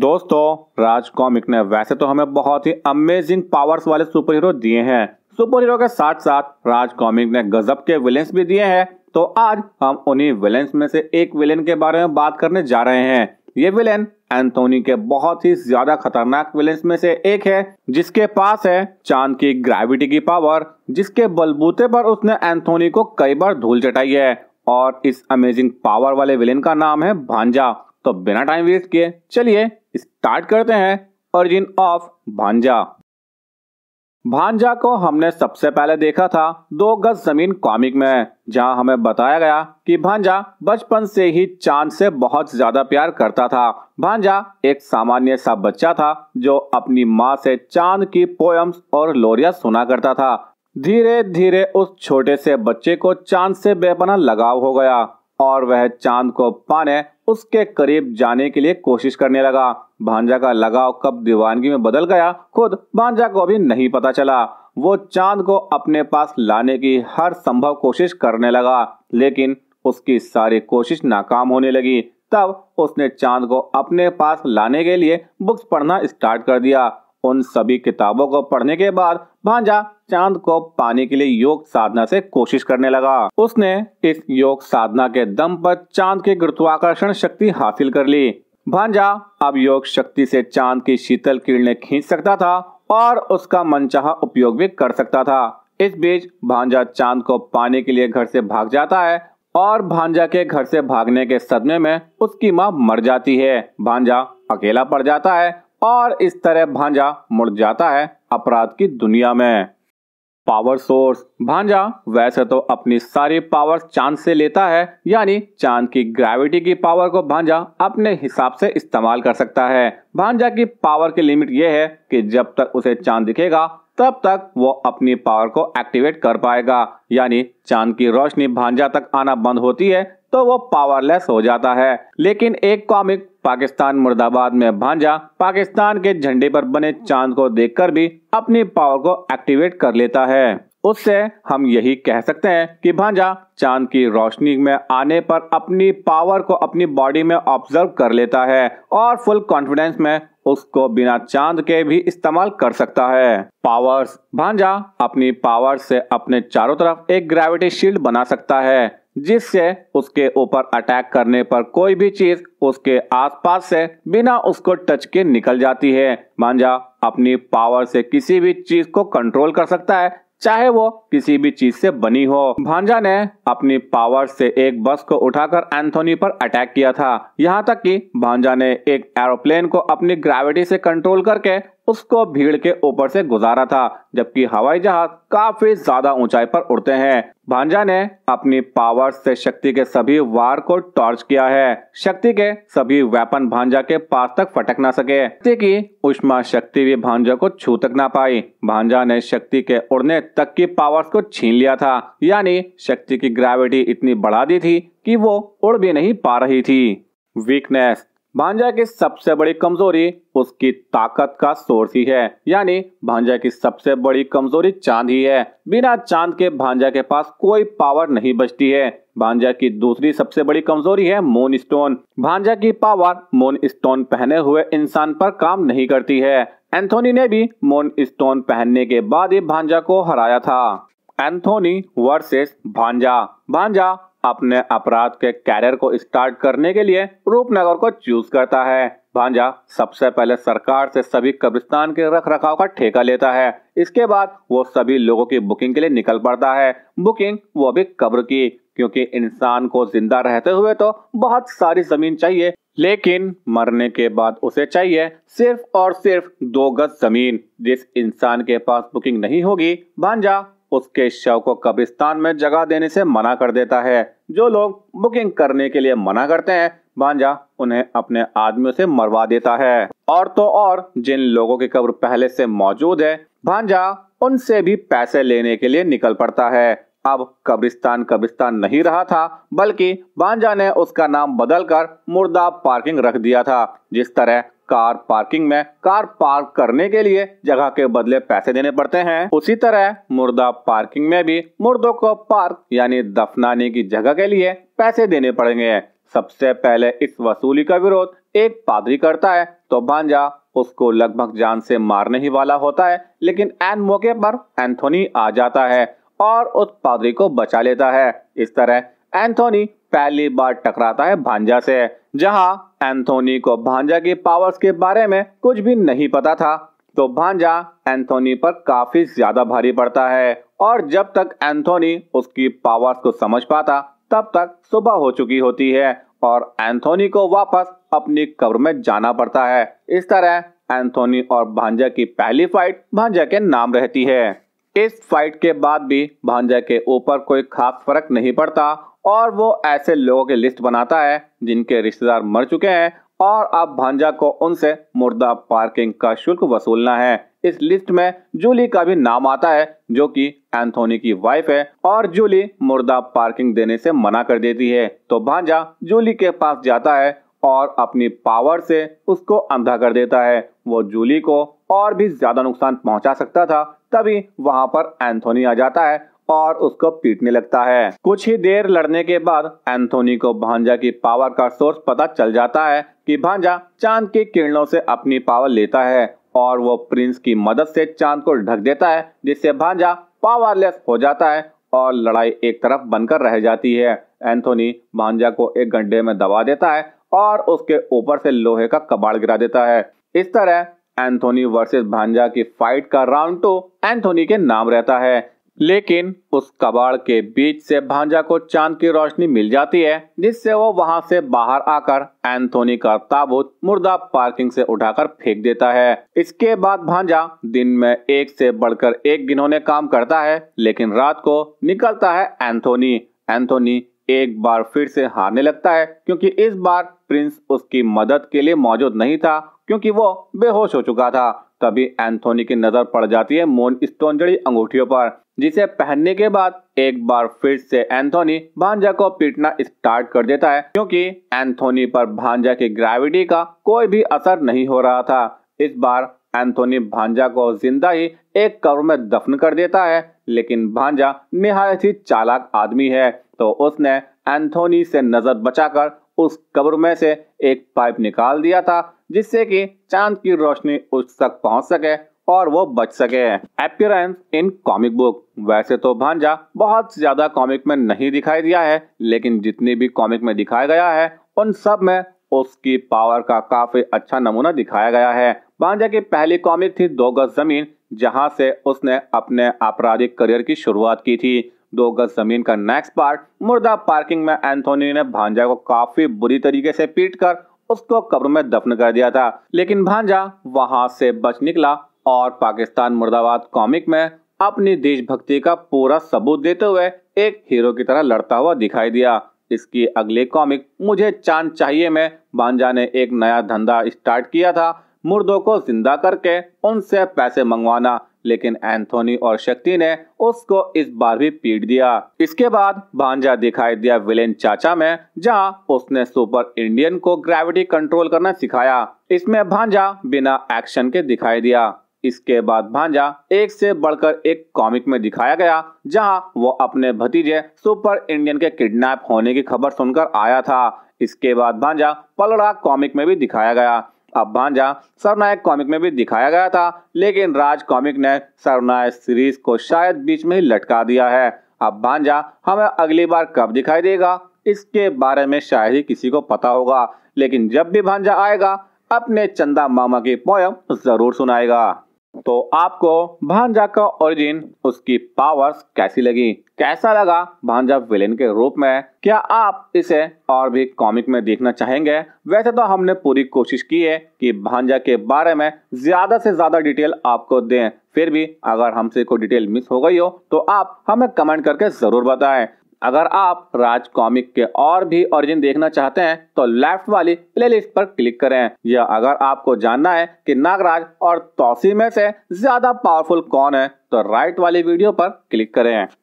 दोस्तों राज कॉमिक ने वैसे तो हमें बहुत ही अमेजिंग पावर्स वाले सुपर हीरो दिए हैं सुपर हीरो के साथ साथ राज कॉमिक ने गजब के विलेंस भी दिए हैं तो आज हम उन्हीं विलेंस में से एक विलेन के बारे में बात करने जा रहे हैं ये विलेन एंथोनी के बहुत ही ज्यादा खतरनाक विलेंस में से एक है जिसके पास है चांद की ग्रेविटी की पावर जिसके बलबूते पर उसने एंथोनी को कई बार धूल चटाई है और इस अमेजिंग पावर वाले विलेन का नाम है भांजा तो बिना टाइम वेस्ट किए चलिए स्टार्ट करते हैं ओरिजिन ऑफ भांजा भांजा को हमने सबसे पहले देखा था दो गज जमीन कॉमिक में जहां हमें बताया गया कि भांजा बचपन से ही चांद से बहुत ज्यादा प्यार करता था भांजा एक सामान्य सा बच्चा था जो अपनी माँ से चांद की पोयम्स और लोरिया सुना करता था धीरे धीरे उस छोटे से बच्चे को चांद से बेपना लगाव हो गया और वह चांद को पाने उसके करीब जाने के लिए कोशिश करने लगा भांजा का लगाव कब दीवानगी में बदल गया खुद भांजा को भी नहीं पता चला वो चांद को अपने पास लाने की हर संभव कोशिश करने लगा लेकिन उसकी सारी कोशिश नाकाम होने लगी तब उसने चांद को अपने पास लाने के लिए बुक्स पढ़ना स्टार्ट कर दिया उन सभी किताबों को पढ़ने के बाद भांजा चांद को पाने के लिए योग साधना से कोशिश करने लगा उसने इस योग साधना के दम पर चांद की गुरुत्वाकर्षण शक्ति हासिल कर ली भांजा अब योग शक्ति से चांद की शीतल किरणें खींच सकता था और उसका मनचाहा उपयोग भी कर सकता था इस बीच भांजा चांद को पाने के लिए घर से भाग जाता है और भांजा के घर से भागने के सदमे में उसकी माँ मर जाती है भांजा अकेला पड़ जाता है और इस तरह भांजा मुड़ जाता है अपराध की दुनिया में पावर सोर्स भांजा वैसे तो अपनी सारी पावर चांद से लेता है यानी चांद की ग्रेविटी की पावर को भांजा अपने हिसाब से इस्तेमाल कर सकता है भांजा की पावर की लिमिट यह है कि जब तक उसे चांद दिखेगा तब तक वो अपनी पावर को एक्टिवेट कर पाएगा यानी चांद की रोशनी भांजा तक आना बंद होती है तो वो पावरलेस हो जाता है लेकिन एक कॉमिक पाकिस्तान मुर्दाबाद में भांजा पाकिस्तान के झंडे पर बने चांद को देखकर भी अपनी पावर को एक्टिवेट कर लेता है उससे हम यही कह सकते हैं कि भांजा चांद की रोशनी में आने पर अपनी पावर को अपनी बॉडी में ऑब्जर्व कर लेता है और फुल कॉन्फिडेंस में उसको बिना चांद के भी इस्तेमाल कर सकता है पावर्स भांजा अपनी पावर से अपने चारों तरफ एक ग्रेविटी शील्ड बना सकता है जिससे उसके ऊपर अटैक करने पर कोई भी चीज उसके आसपास से बिना उसको टच के निकल जाती है मांझा अपनी पावर से किसी भी चीज को कंट्रोल कर सकता है चाहे वो किसी भी चीज से बनी हो भांजा ने अपनी पावर से एक बस को उठाकर एंथोनी पर अटैक किया था यहाँ तक कि भांजा ने एक एरोप्लेन को अपनी ग्रेविटी से कंट्रोल करके उसको भीड़ के ऊपर से गुजारा था जबकि हवाई जहाज काफी ज्यादा ऊंचाई पर उड़ते हैं भांजा ने अपनी पावर से शक्ति के सभी वार को टॉर्च किया है शक्ति के सभी वेपन भांजा के पास तक फटक ना सके शक्ति की उष्मा शक्ति भी भांजा को छू तक ना पाई भांजा ने शक्ति के उड़ने तक की पावर्स को छीन लिया था यानी शक्ति की ग्रेविटी इतनी बढ़ा दी थी कि वो उड़ भी नहीं पा रही थी वीकनेस भांजा की सबसे बड़ी कमजोरी उसकी ताकत का सोर्स ही है यानी भांजा की सबसे बड़ी कमजोरी चांद ही है बिना चांद के भांजा के पास कोई पावर नहीं बचती है भांजा की दूसरी सबसे बड़ी कमजोरी है मून स्टोन भांजा की पावर मून स्टोन पहने हुए इंसान पर काम नहीं करती है एंथोनी ने भी मोन स्टोन पहनने के बाद ही भांजा को हराया था एंथोनी वर्सेस भांजा भांजा अपने अपराध के कैरियर को स्टार्ट करने के लिए रूपनगर को चूज करता है भांजा सबसे पहले सरकार से सभी कब्रिस्तान के रख रखाव का ठेका लेता है इसके बाद वो सभी लोगों की बुकिंग के लिए निकल पड़ता है बुकिंग वो भी कब्र की क्योंकि इंसान को जिंदा रहते हुए तो बहुत सारी जमीन चाहिए लेकिन मरने के बाद उसे चाहिए सिर्फ और सिर्फ दो गज जमीन जिस इंसान के पास बुकिंग नहीं होगी भांजा उसके शव को कब्रिस्तान में जगह देने से मना कर देता है जो लोग बुकिंग करने के लिए मना करते हैं बांजा उन्हें अपने आदमियों से मरवा देता है और तो और जिन लोगों की कब्र पहले से मौजूद है भांजा उनसे भी पैसे लेने के लिए निकल पड़ता है अब कब्रिस्तान कब्रिस्तान नहीं रहा था बल्कि बांजा ने उसका नाम बदलकर मुर्दा पार्किंग रख दिया था जिस तरह कार पार्किंग में कार पार्क करने के लिए जगह के बदले पैसे देने पड़ते हैं उसी तरह मुर्दा पार्किंग में भी मुर्दों को पार्क यानी दफनाने की जगह के लिए पैसे देने पड़ेंगे सबसे पहले इस वसूली का विरोध एक पादरी करता है तो भांजा उसको लगभग जान से मारने ही वाला होता है लेकिन एन मौके पर एंथोनी आ जाता है और उस पादरी को बचा लेता है इस तरह एंथोनी पहली बार टकराता है भांजा से जहां एंथोनी को भांजा की पावर्स के बारे में कुछ भी नहीं पता था तो भांजा एंथोनी पर काफी ज्यादा भारी पड़ता है और जब तक एंथोनी उसकी पावर्स को समझ पाता तब तक सुबह हो चुकी होती है और एंथोनी को वापस अपनी कब्र में जाना पड़ता है इस तरह एंथोनी और भांजा की पहली फाइट भांजा के नाम रहती है इस फाइट के बाद भी भांजा के ऊपर कोई खास फर्क नहीं पड़ता और वो ऐसे लोगों की लिस्ट बनाता है जिनके रिश्तेदार मर चुके हैं और अब भांजा को उनसे मुर्दा पार्किंग का शुल्क वसूलना है इस लिस्ट में जूली का भी नाम आता है जो कि एंथोनी की वाइफ है और जूली मुर्दा पार्किंग देने से मना कर देती है तो भांजा जूली के पास जाता है और अपनी पावर से उसको अंधा कर देता है वो जूली को और भी ज्यादा नुकसान पहुंचा सकता था तभी वहां पर एंथोनी आ जाता है और उसको पीटने लगता है कुछ ही देर लड़ने के बाद एंथोनी को भांजा की पावर का सोर्स पता चल जाता है कि भांजा चांद के किरणों से अपनी पावर लेता है और वो प्रिंस की मदद से चांद को ढक देता है जिससे भांजा पावरलेस हो जाता है और लड़ाई एक तरफ बनकर रह जाती है एंथोनी भांजा को एक गड्ढे में दबा देता है और उसके ऊपर से लोहे का कबाड़ गिरा देता है इस तरह एंथोनी वर्सेस भांजा की फाइट का राउंड टू एंथोनी के नाम रहता है लेकिन उस कबाड़ के बीच से भांजा को चांद की रोशनी मिल जाती है जिससे वो वहां से बाहर आकर एंथोनी का ताबूत मुर्दा पार्किंग से उठाकर फेंक देता है इसके बाद भांजा दिन में एक से बढ़कर एक गिनोने काम करता है लेकिन रात को निकलता है एंथोनी एंथोनी एक बार फिर से हारने लगता है क्योंकि इस बार प्रिंस उसकी मदद के लिए मौजूद नहीं था क्योंकि वो बेहोश हो चुका था तभी एंथोनी की नजर पड़ जाती है मोन स्टोन जड़ी अंगूठियों पर जिसे पहनने के बाद एक बार फिर से एंथोनी भांजा को पीटना स्टार्ट कर देता है क्योंकि एंथोनी पर भांजा की ग्रेविटी का कोई भी असर नहीं हो रहा था इस बार एंथोनी भांजा को जिंदा ही एक कब्र में दफन कर देता है लेकिन भांजा निहायत ही चालाक आदमी है तो उसने एंथोनी से नजर बचाकर उस कब्र में से एक पाइप निकाल दिया था जिससे कि चांद की रोशनी उस तक पहुंच सके और वो बच सके अपियरेंस इन कॉमिक बुक वैसे तो भांजा बहुत ज्यादा कॉमिक में नहीं दिखाई दिया है लेकिन जितनी भी कॉमिक में दिखाया गया है उन सब में उसकी पावर का काफी अच्छा नमूना दिखाया गया है भांजा की पहली कॉमिक थी दो गज जमीन जहां से उसने अपने आपराधिक करियर की शुरुआत की थी दो गज जमीन का नेक्स्ट पार्ट मुर्दा पार्किंग में एंथोनी ने भांजा को काफी बुरी तरीके से पीट कर उसको कब्र में दफन कर दिया था लेकिन भांजा वहां से बच निकला और पाकिस्तान मुर्दाबाद कॉमिक में अपनी देशभक्ति का पूरा सबूत देते हुए एक हीरो की तरह लड़ता हुआ दिखाई दिया इसकी अगले कॉमिक मुझे चांद चाहिए में भांजा ने एक नया धंधा स्टार्ट किया था मुर्दों को जिंदा करके उनसे पैसे मंगवाना लेकिन एंथोनी और शक्ति ने उसको इस बार भी पीट दिया इसके बाद भांजा दिखाई दिया विलेन चाचा में जहां उसने सुपर इंडियन को ग्रेविटी कंट्रोल करना सिखाया इसमें भांजा बिना एक्शन के दिखाई दिया इसके बाद भांजा एक से बढ़कर एक कॉमिक में दिखाया गया जहां वो अपने भतीजे सुपर इंडियन के किडनैप होने की खबर सुनकर आया था इसके बाद भांजा पलड़ा कॉमिक में भी दिखाया गया अब भांजा सरनायक कॉमिक में भी दिखाया गया था लेकिन राज कॉमिक ने सरनायक सीरीज को शायद बीच में ही लटका दिया है अब भांजा हमें अगली बार कब दिखाई देगा इसके बारे में शायद ही किसी को पता होगा लेकिन जब भी भांजा आएगा अपने चंदा मामा की पोयम जरूर सुनाएगा तो आपको भांजा का ओरिजिन उसकी पावर्स कैसी लगी कैसा लगा भांजा विलेन के रूप में क्या आप इसे और भी कॉमिक में देखना चाहेंगे वैसे तो हमने पूरी कोशिश की है कि भांजा के बारे में ज्यादा से ज्यादा डिटेल आपको दें फिर भी अगर हमसे कोई डिटेल मिस हो गई हो तो आप हमें कमेंट करके जरूर बताएं अगर आप राज कॉमिक के और भी ओरिजिन देखना चाहते हैं तो लेफ्ट वाली प्लेलिस्ट पर क्लिक करें या अगर आपको जानना है कि नागराज और तोसी में से ज्यादा पावरफुल कौन है तो राइट वाली वीडियो पर क्लिक करें